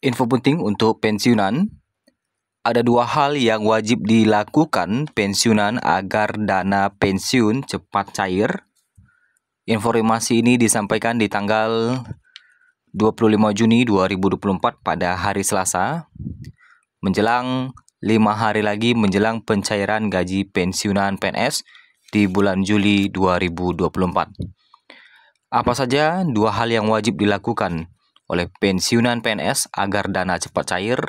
Info penting untuk pensiunan. Ada dua hal yang wajib dilakukan pensiunan agar dana pensiun cepat cair. Informasi ini disampaikan di tanggal 25 Juni 2024 pada hari Selasa, menjelang lima hari lagi menjelang pencairan gaji pensiunan PNS di bulan Juli 2024. Apa saja dua hal yang wajib dilakukan? oleh pensiunan PNS agar dana cepat cair.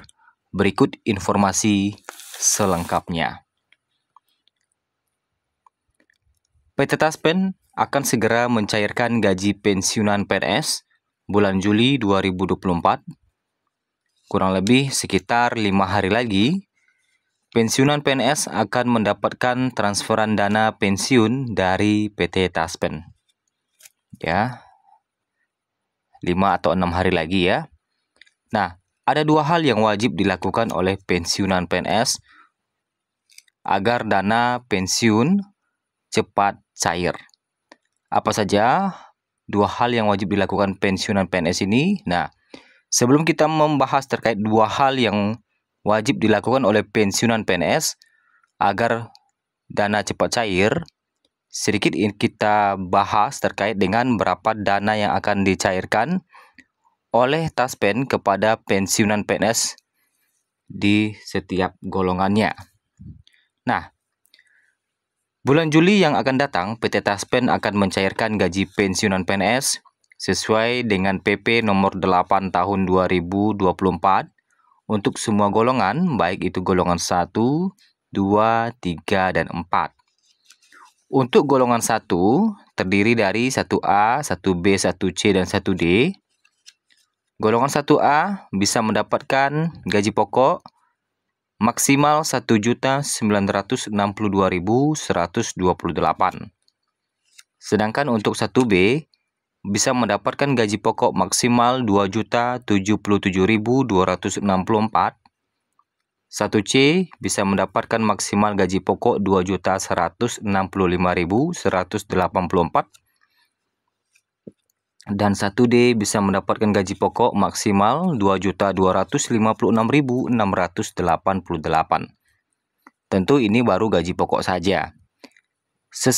Berikut informasi selengkapnya. PT Taspen akan segera mencairkan gaji pensiunan PNS bulan Juli 2024. Kurang lebih sekitar lima hari lagi, pensiunan PNS akan mendapatkan transferan dana pensiun dari PT Taspen. Ya, 5 atau 6 hari lagi ya. Nah, ada dua hal yang wajib dilakukan oleh pensiunan PNS agar dana pensiun cepat cair. Apa saja dua hal yang wajib dilakukan pensiunan PNS ini? Nah, sebelum kita membahas terkait dua hal yang wajib dilakukan oleh pensiunan PNS agar dana cepat cair, sedikit kita bahas terkait dengan berapa dana yang akan dicairkan oleh Taspen kepada pensiunan PNS di setiap golongannya. Nah, bulan Juli yang akan datang, PT Taspen akan mencairkan gaji pensiunan PNS sesuai dengan PP nomor 8 tahun 2024 untuk semua golongan, baik itu golongan 1, 2, 3, dan 4. Untuk golongan 1 terdiri dari 1A, 1B, 1C, dan 1D. Golongan 1A bisa mendapatkan gaji pokok maksimal 1.962.128. Sedangkan untuk 1B bisa mendapatkan gaji pokok maksimal 2.077.264 1C bisa mendapatkan maksimal gaji pokok 2.165.184 dan 1D bisa mendapatkan gaji pokok maksimal 2.256.688. Tentu ini baru gaji pokok saja. Ses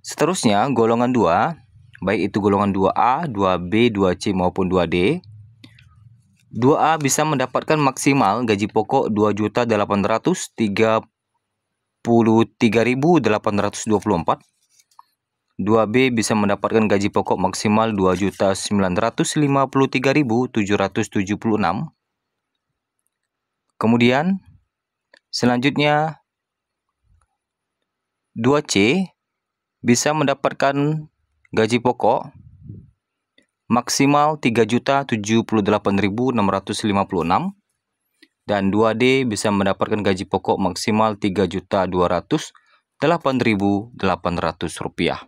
seterusnya golongan 2, baik itu golongan 2A, 2B, 2C maupun 2D 2A bisa mendapatkan maksimal gaji pokok 2.833.824. 2B bisa mendapatkan gaji pokok maksimal 2.953.776. Kemudian selanjutnya 2C bisa mendapatkan gaji pokok maksimal 3.078.656 dan 2D bisa mendapatkan gaji pokok maksimal 3.208.800 rupiah.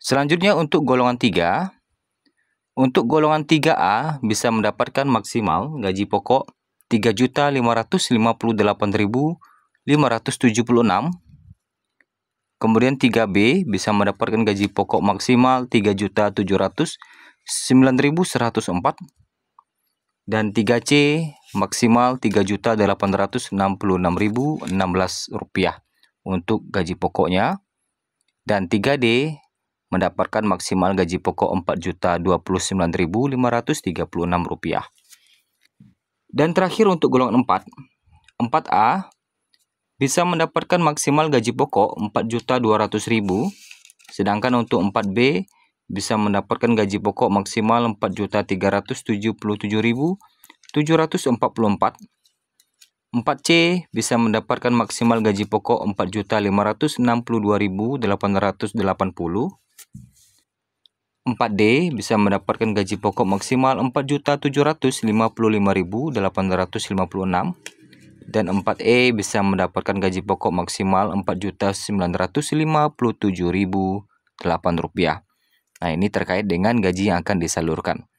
Selanjutnya untuk golongan 3, untuk golongan 3A bisa mendapatkan maksimal gaji pokok 3.558.576 Kemudian 3B bisa mendapatkan gaji pokok maksimal 3.709.104 dan 3C maksimal 3.866.016 rupiah untuk gaji pokoknya dan 3D mendapatkan maksimal gaji pokok 4.029.536 rupiah Dan terakhir untuk golongan 4, 4A bisa mendapatkan maksimal gaji pokok 4.200.000, sedangkan untuk 4B bisa mendapatkan gaji pokok maksimal 4.377.744, 4C bisa mendapatkan maksimal gaji pokok 4.562.880, 4D bisa mendapatkan gaji pokok maksimal 4.755.856, dan 4E bisa mendapatkan gaji pokok maksimal Rp4.957.008. Nah, ini terkait dengan gaji yang akan disalurkan.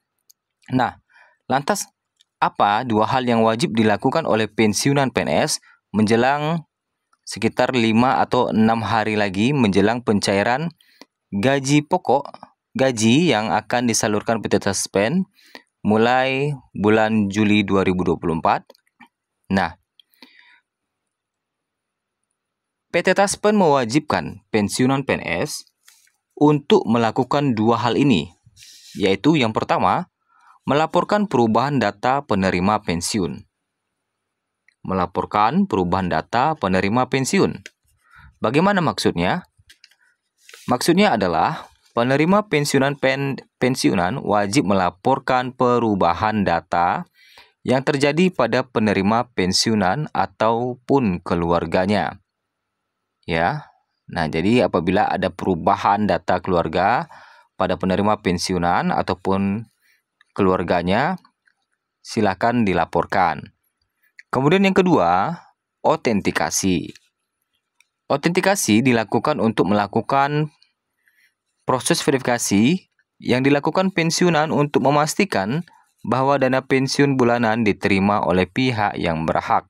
Nah, lantas apa dua hal yang wajib dilakukan oleh pensiunan PNS menjelang sekitar 5 atau 6 hari lagi menjelang pencairan gaji pokok gaji yang akan disalurkan PT Taspen mulai bulan Juli 2024. Nah, PT Taspen mewajibkan pensiunan PNS untuk melakukan dua hal ini, yaitu yang pertama, melaporkan perubahan data penerima pensiun. Melaporkan perubahan data penerima pensiun. Bagaimana maksudnya? Maksudnya adalah penerima pensiunan pen, pensiunan wajib melaporkan perubahan data yang terjadi pada penerima pensiunan ataupun keluarganya ya. Nah, jadi apabila ada perubahan data keluarga pada penerima pensiunan ataupun keluarganya, silakan dilaporkan. Kemudian yang kedua, otentikasi. Otentikasi dilakukan untuk melakukan proses verifikasi yang dilakukan pensiunan untuk memastikan bahwa dana pensiun bulanan diterima oleh pihak yang berhak.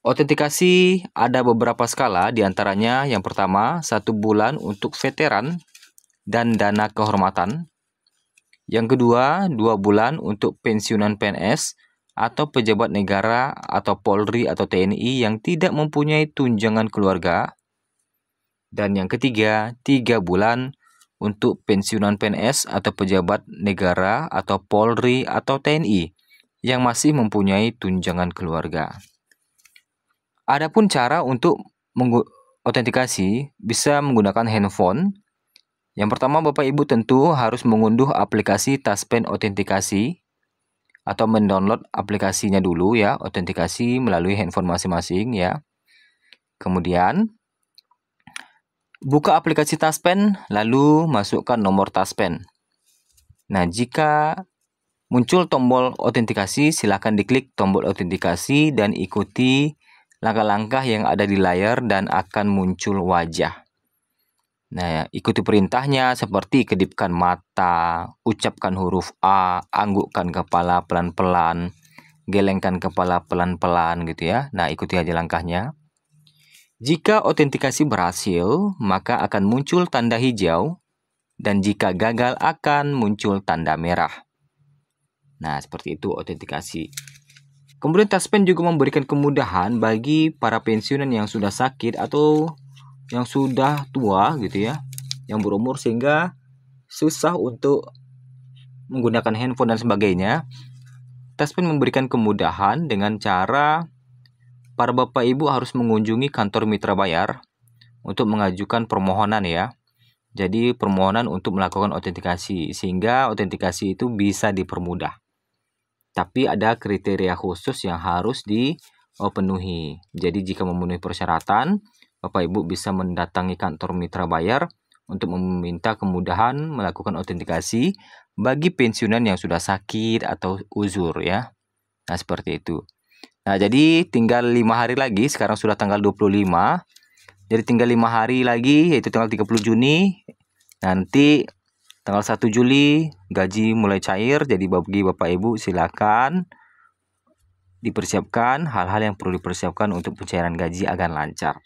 Autentikasi ada beberapa skala, diantaranya yang pertama satu bulan untuk veteran dan dana kehormatan. Yang kedua, dua bulan untuk pensiunan PNS atau pejabat negara atau Polri atau TNI yang tidak mempunyai tunjangan keluarga. Dan yang ketiga, tiga bulan untuk pensiunan PNS atau pejabat negara atau Polri atau TNI yang masih mempunyai tunjangan keluarga. Adapun cara untuk mengotentikasi bisa menggunakan handphone. Yang pertama Bapak Ibu tentu harus mengunduh aplikasi Taspen Autentikasi atau mendownload aplikasinya dulu ya, autentikasi melalui handphone masing-masing ya. Kemudian buka aplikasi Taspen lalu masukkan nomor Taspen. Nah, jika muncul tombol autentikasi, silakan diklik tombol autentikasi dan ikuti langkah-langkah yang ada di layar dan akan muncul wajah. Nah, ikuti perintahnya seperti kedipkan mata, ucapkan huruf A, anggukkan kepala pelan-pelan, gelengkan kepala pelan-pelan gitu ya. Nah, ikuti aja langkahnya. Jika autentikasi berhasil, maka akan muncul tanda hijau dan jika gagal akan muncul tanda merah. Nah, seperti itu autentikasi Kemudian taspen juga memberikan kemudahan bagi para pensiunan yang sudah sakit atau yang sudah tua gitu ya, yang berumur sehingga susah untuk menggunakan handphone dan sebagainya. Taspen memberikan kemudahan dengan cara para bapak ibu harus mengunjungi kantor mitra bayar untuk mengajukan permohonan ya. Jadi permohonan untuk melakukan autentikasi sehingga autentikasi itu bisa dipermudah tapi ada kriteria khusus yang harus dipenuhi. Jadi jika memenuhi persyaratan, Bapak Ibu bisa mendatangi kantor mitra bayar untuk meminta kemudahan melakukan autentikasi bagi pensiunan yang sudah sakit atau uzur ya. Nah, seperti itu. Nah, jadi tinggal 5 hari lagi, sekarang sudah tanggal 25. Jadi tinggal 5 hari lagi yaitu tanggal 30 Juni. Nanti Tanggal 1 Juli gaji mulai cair jadi bagi Bapak Ibu silakan dipersiapkan hal-hal yang perlu dipersiapkan untuk pencairan gaji agar lancar.